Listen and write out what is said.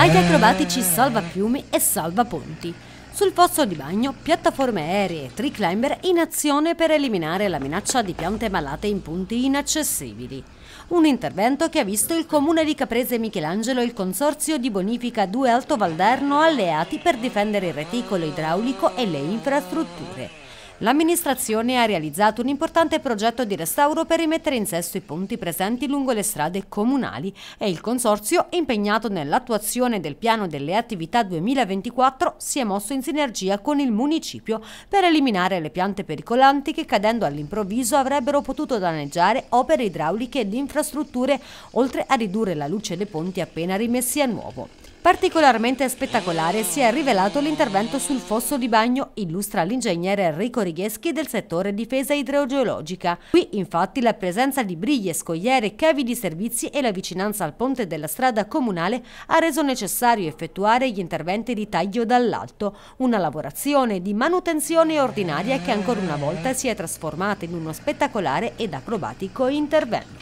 Tagli acrobatici salva fiumi e salva ponti. Sul pozzo di bagno, piattaforme aeree e tree climber in azione per eliminare la minaccia di piante malate in punti inaccessibili. Un intervento che ha visto il comune di Caprese Michelangelo e il consorzio di bonifica 2 Alto Valderno alleati per difendere il reticolo idraulico e le infrastrutture. L'amministrazione ha realizzato un importante progetto di restauro per rimettere in sesto i ponti presenti lungo le strade comunali e il Consorzio, impegnato nell'attuazione del piano delle attività 2024, si è mosso in sinergia con il Municipio per eliminare le piante pericolanti che cadendo all'improvviso avrebbero potuto danneggiare opere idrauliche ed infrastrutture, oltre a ridurre la luce dei ponti appena rimessi a nuovo. Particolarmente spettacolare si è rivelato l'intervento sul fosso di bagno, illustra l'ingegnere Enrico Righeschi del settore difesa idrogeologica. Qui infatti la presenza di briglie, scogliere, cavi di servizi e la vicinanza al ponte della strada comunale ha reso necessario effettuare gli interventi di taglio dall'alto, una lavorazione di manutenzione ordinaria che ancora una volta si è trasformata in uno spettacolare ed acrobatico intervento.